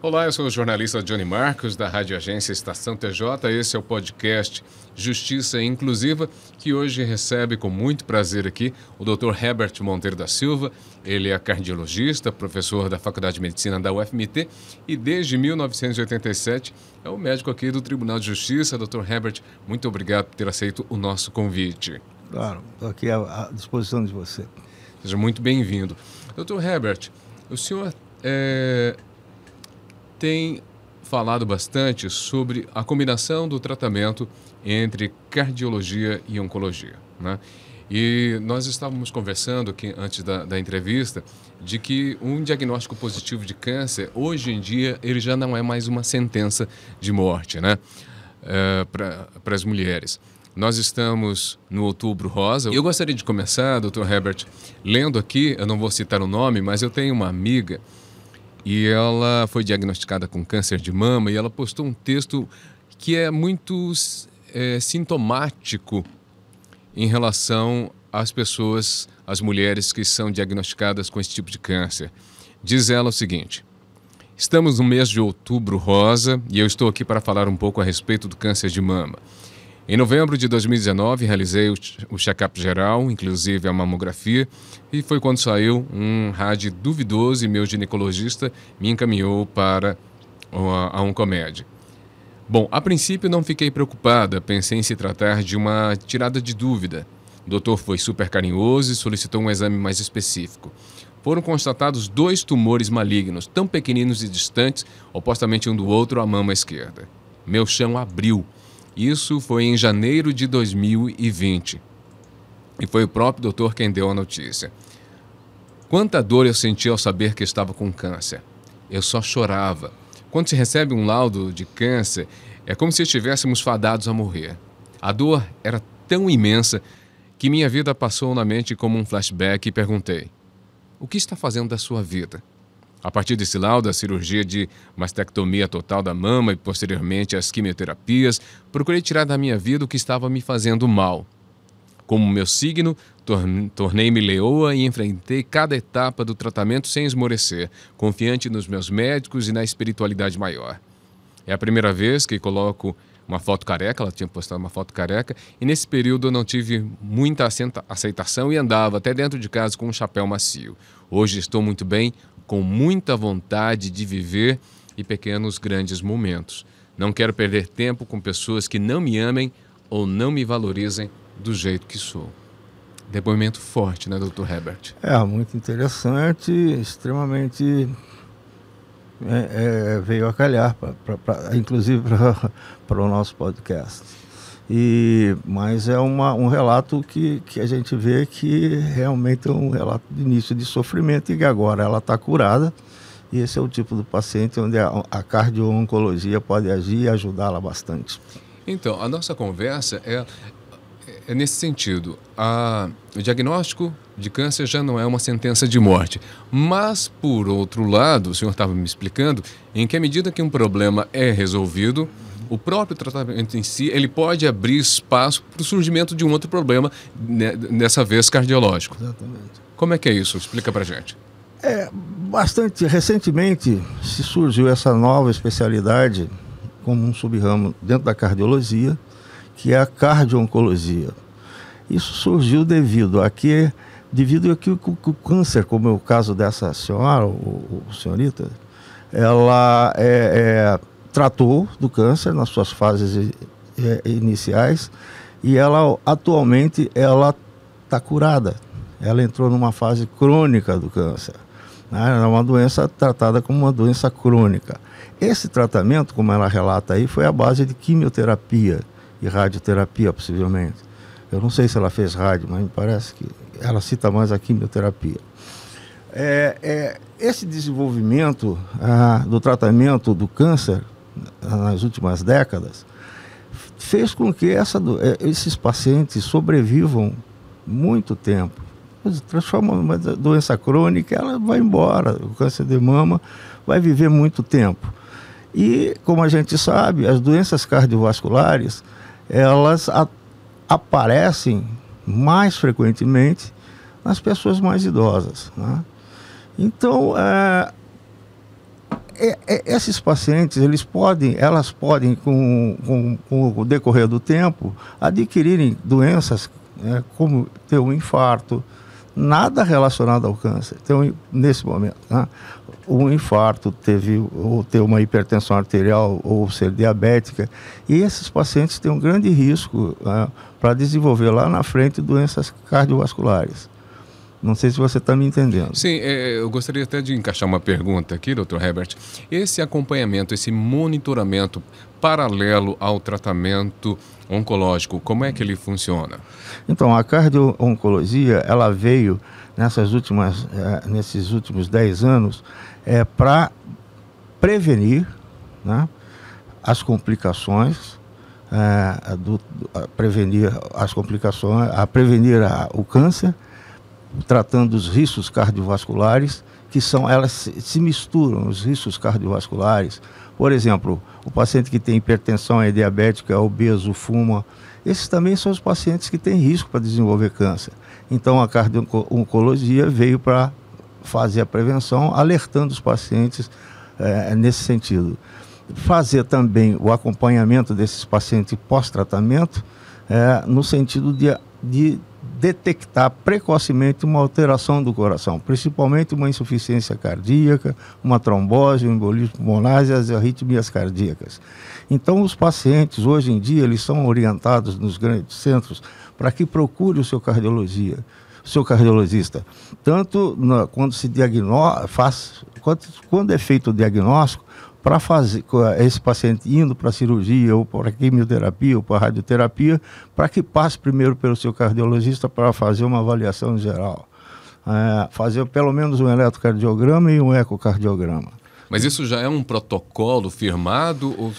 Olá, eu sou o jornalista Johnny Marcos, da Rádio Agência Estação TJ. Esse é o podcast Justiça Inclusiva, que hoje recebe com muito prazer aqui o Dr. Herbert Monteiro da Silva. Ele é cardiologista, professor da Faculdade de Medicina da UFMT e desde 1987 é o médico aqui do Tribunal de Justiça. Dr. Herbert, muito obrigado por ter aceito o nosso convite. Claro, estou aqui à, à disposição de você. Seja muito bem-vindo. Doutor Herbert, o senhor é, tem falado bastante sobre a combinação do tratamento entre cardiologia e oncologia. Né? E nós estávamos conversando aqui antes da, da, entrevista de que um diagnóstico positivo de câncer, hoje em dia, ele já não é mais uma sentença de morte né? É, para as mulheres. Nós estamos no Outubro Rosa. Eu gostaria de começar, Dr. Herbert, lendo aqui, eu não vou citar o nome, mas eu tenho uma amiga e ela foi diagnosticada com câncer de mama e ela postou um texto que é muito é, sintomático em relação às pessoas, às mulheres que são diagnosticadas com esse tipo de câncer. Diz ela o seguinte: Estamos no mês de outubro rosa e eu estou aqui para falar um pouco a respeito do câncer de mama. Em novembro de 2019, realizei o check-up geral, inclusive a mamografia, e foi quando saiu um rádio duvidoso e meu ginecologista me encaminhou para a Oncomed. Bom, a princípio não fiquei preocupada, pensei em se tratar de uma tirada de dúvida. O doutor foi super carinhoso e solicitou um exame mais específico. Foram constatados dois tumores malignos, tão pequeninos e distantes, opostamente um do outro, à mama esquerda. Meu chão abriu isso foi em janeiro de 2020. E foi o próprio doutor quem deu a notícia. Quanta dor eu senti ao saber que estava com câncer. Eu só chorava. Quando se recebe um laudo de câncer, é como se estivéssemos fadados a morrer. A dor era tão imensa que minha vida passou na mente como um flashback e perguntei: O que está fazendo da sua vida? A partir desse laudo, a cirurgia de mastectomia total da mama e posteriormente as quimioterapias, procurei tirar da minha vida o que estava me fazendo mal. Como meu signo, tornei-me leoa e enfrentei cada etapa do tratamento sem esmorecer, confiante nos meus médicos e na espiritualidade maior. É a primeira vez que coloco uma foto careca, ela tinha postado uma foto careca, e nesse período eu não tive muita aceitação e andava até dentro de casa com um chapéu macio. Hoje estou muito bem, com muita vontade de viver e pequenos grandes momentos. Não quero perder tempo com pessoas que não me amem ou não me valorizem do jeito que sou. Depoimento forte, né, doutor Herbert? É, muito interessante, extremamente é, é, veio a calhar, pra, pra, pra, inclusive para o nosso podcast. E, mas é uma, um relato que, que a gente vê que realmente é um relato de início de sofrimento e que agora ela está curada. E esse é o tipo do paciente onde a, a cardio-oncologia pode agir e ajudá-la bastante. Então, a nossa conversa é, é, é nesse sentido. A, o diagnóstico de câncer já não é uma sentença de morte. Mas, por outro lado, o senhor estava me explicando, em que medida que um problema é resolvido, o próprio tratamento em si, ele pode abrir espaço para o surgimento de um outro problema, né, vez cardiológico. Exatamente. Como é que é isso? Explica para gente. É, bastante recentemente se surgiu essa nova especialidade como um subramo dentro da cardiologia, que é a cardio-oncologia. Isso surgiu devido a que, devido a que o, o câncer, como é o caso dessa senhora, o, o senhorita, ela é, é tratou do câncer nas suas fases é, iniciais e ela atualmente ela está curada. Ela entrou numa fase crônica do câncer. Né? É uma doença tratada como uma doença crônica. Esse tratamento, como ela relata aí, foi a base de quimioterapia e radioterapia, possivelmente. Eu não sei se ela fez rádio, mas me parece que ela cita mais a quimioterapia. É, é, esse desenvolvimento ah, do tratamento do câncer nas últimas décadas, fez com que essa, eh, esses pacientes sobrevivam muito tempo. Transforma uma doença crônica, ela vai embora. O câncer de mama vai viver muito tempo. E, como a gente sabe, as doenças cardiovasculares, elas a, aparecem mais frequentemente nas pessoas mais idosas. Né? Então, é, é, é, esses pacientes, eles podem, elas podem, com, com, com o decorrer do tempo, adquirirem doenças né, como ter um infarto, nada relacionado ao câncer. Tem um, nesse momento, né, um infarto, teve, ou ter uma hipertensão arterial, ou ser diabética. E esses pacientes têm um grande risco né, para desenvolver lá na frente doenças cardiovasculares. Não sei se você está me entendendo. Sim, é, é, eu gostaria até de encaixar uma pergunta aqui, doutor Herbert. Esse acompanhamento, esse monitoramento paralelo ao tratamento oncológico, como é que ele funciona? Então, a cardio-oncologia, ela veio nessas últimas, é, nesses últimos 10 anos é, para prevenir né, as complicações, é, do, prevenir as complicações, a prevenir a, o câncer tratando os riscos cardiovasculares, que são elas se, se misturam, os riscos cardiovasculares. Por exemplo, o paciente que tem hipertensão, é diabético, é obeso, fuma, esses também são os pacientes que têm risco para desenvolver câncer. Então a cardio-oncologia veio para fazer a prevenção, alertando os pacientes é, nesse sentido. Fazer também o acompanhamento desses pacientes pós-tratamento, é, no sentido de, de detectar precocemente uma alteração do coração, principalmente uma insuficiência cardíaca, uma trombose, um embolismo pulmonar e as arritmias cardíacas. Então, os pacientes, hoje em dia, eles são orientados nos grandes centros para que procure o seu cardiologia, o seu cardiologista, tanto na, quando se diagnó faz, quando, quando é feito o diagnóstico, para fazer esse paciente indo para cirurgia ou para quimioterapia ou para radioterapia, para que passe primeiro pelo seu cardiologista para fazer uma avaliação geral. É, fazer pelo menos um eletrocardiograma e um ecocardiograma. Mas isso já é um protocolo firmado? Ou...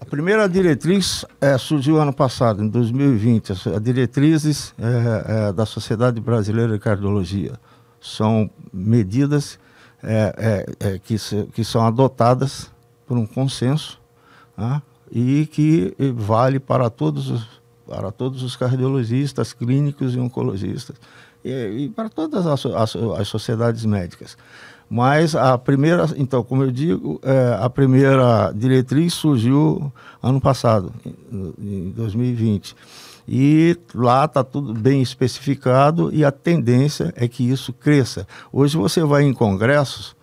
A primeira diretriz é, surgiu ano passado, em 2020, as diretrizes é, é, da Sociedade Brasileira de Cardiologia. São medidas é, é, que, se, que são adotadas por um consenso né? e que vale para todos os para todos os cardiologistas, clínicos e oncologistas e, e para todas as, as, as, sociedades médicas. Mas a primeira, então, como eu digo, é, a primeira diretriz surgiu ano passado, em 2020. E lá está tudo bem especificado e a tendência é que isso cresça. Hoje você vai em congressos,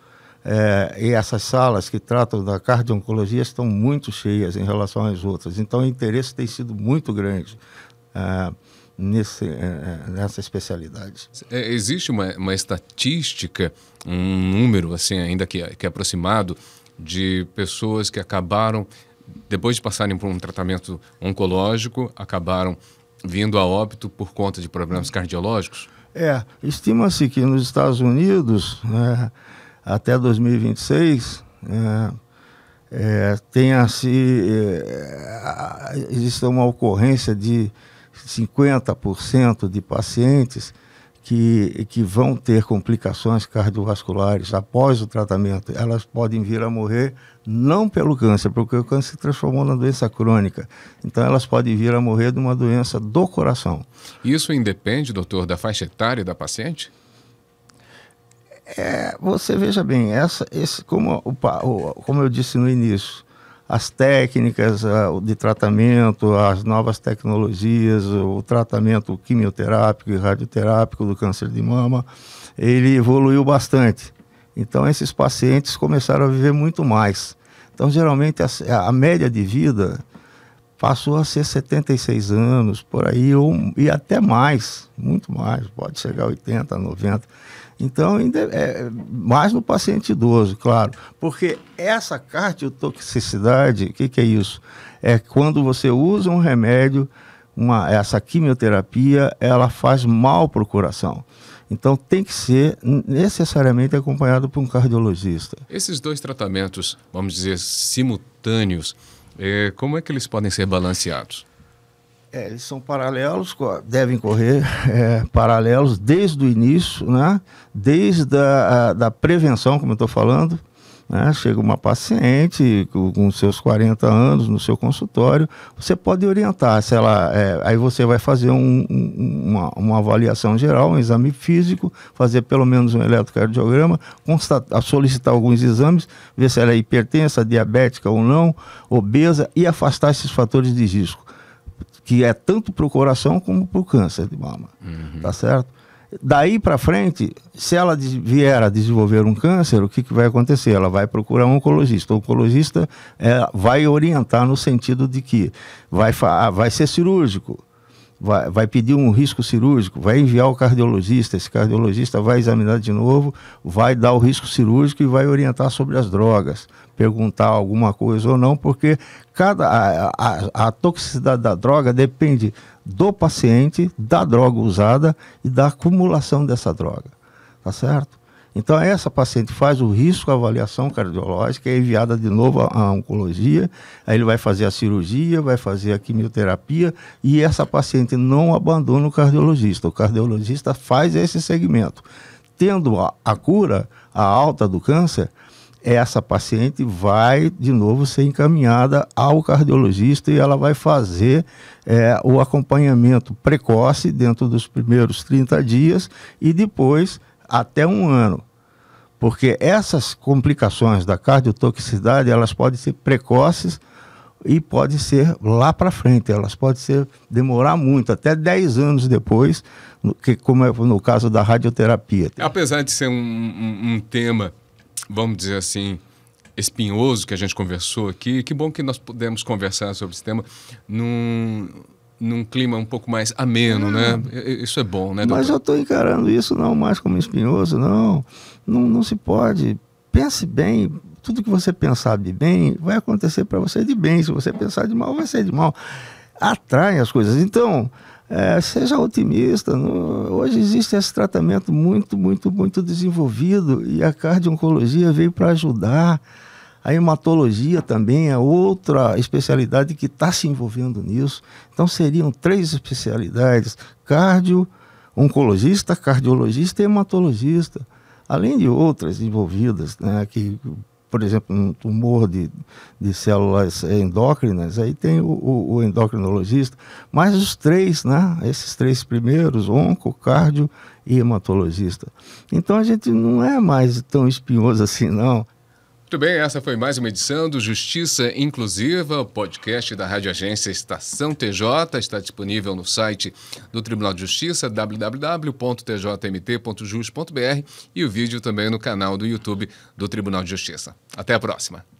é, e essas salas que tratam da cardio-oncologia estão muito cheias em relação às outras. Então, o interesse tem sido muito grande é, nesse, é, é nessa especialidade. É, existe uma, uma, estatística, um número, assim, ainda que, que é aproximado, de pessoas que acabaram, depois de passarem por um tratamento oncológico, acabaram vindo a óbito por conta de problemas cardiológicos? É, estima-se que nos Estados Unidos. Né, até 2026 é, é, tenha se é, é exista uma ocorrência de 50% de pacientes que, que vão ter complicações cardiovasculares após o tratamento. Elas podem vir a morrer não pelo câncer, porque o câncer se transformou na doença crônica. Então elas podem vir a morrer de uma doença do coração. Isso independe, doutor, da faixa etária da paciente? É, você veja bem, essa, esse, como, o, como eu disse no início, as técnicas uh, de tratamento, as novas tecnologias, o tratamento quimioterápico e radioterápico do câncer de mama, ele evoluiu bastante. Então, esses pacientes começaram a viver muito mais. Então, geralmente, a, a média de vida passou a ser 76 anos, por aí, ou, e até mais, muito mais, pode chegar a 80, 90. Então, ainda é, é, mais no paciente idoso, claro. Porque essa cardiotoxicidade, o que, que é isso? É quando você usa um remédio, uma, essa quimioterapia, ela faz mal para o coração. Então tem que ser necessariamente acompanhado por um cardiologista. Esses dois tratamentos, vamos dizer, simultâneos, é, como é que eles podem ser balanceados? É, eles são paralelos, devem correr é, paralelos desde o início, né? desde a da prevenção, como eu estou falando. Né? Chega uma paciente com, com, seus 40 anos no seu consultório, você pode orientar se ela. É, aí você vai fazer um, uma, uma, avaliação geral, um exame físico, fazer pelo menos um eletrocardiograma, solicitar alguns exames, ver se ela é hipertensa, diabética ou não, obesa e afastar esses fatores de risco que é tanto para o coração como para o câncer de mama, uhum. tá certo? Daí para frente, se ela vier a desenvolver um câncer, o que, que vai acontecer? Ela vai procurar um oncologista. O oncologista é, vai orientar no sentido de que vai, ah, vai ser cirúrgico, vai, vai pedir um risco cirúrgico, vai enviar o cardiologista, esse cardiologista vai examinar de novo, vai dar o risco cirúrgico e vai orientar sobre as drogas, perguntar alguma coisa ou não, porque cada a, a, a toxicidade da droga depende do paciente, da droga usada e da acumulação dessa droga, tá certo? Então, essa paciente faz o risco, a avaliação cardiológica, é enviada de novo à oncologia, aí ele vai fazer a cirurgia, vai fazer a quimioterapia, e essa paciente não abandona o cardiologista. O cardiologista faz esse segmento. Tendo a, a cura, a alta do câncer, essa paciente vai de novo ser encaminhada ao cardiologista e ela vai fazer é, o acompanhamento precoce dentro dos primeiros 30 dias e depois até um ano porque essas complicações da cardiotoxicidade, elas podem ser precoces e podem ser lá para frente, elas podem ser demorar muito, até 10 anos depois, que, como é no caso da radioterapia. Apesar de ser um, um, um tema, vamos dizer assim, espinhoso que a gente conversou aqui, que bom que nós pudemos conversar sobre esse tema num num clima um pouco mais ameno, né? Isso é bom, né? Doutor? Mas eu estou encarando isso não mais como espinhoso, não. Não, não se pode. Pense bem, tudo que você pensar de bem vai acontecer para você de bem. Se você pensar de mal, vai ser de mal. Atrai as coisas. Então, é, seja otimista. No, hoje existe esse tratamento muito, muito, muito desenvolvido e a cardio-oncologia veio para ajudar. A hematologia também é outra especialidade que está se envolvendo nisso. Então seriam três especialidades: cardio, oncologista, cardiologista e hematologista, além de outras envolvidas, né, que por exemplo, um tumor de, de células endócrinas, aí tem o, o, o, endocrinologista, mas os três, né? Esses três primeiros, onco, cardio e hematologista. Então a gente não é mais tão espinhoso assim, não. Muito bem, essa foi mais uma edição do Justiça Inclusiva, podcast da Rádio Agência Estação TJ. Está disponível no site do Tribunal de Justiça, www.tjmt.jus.br e o vídeo também no canal do YouTube do Tribunal de Justiça. Até a próxima.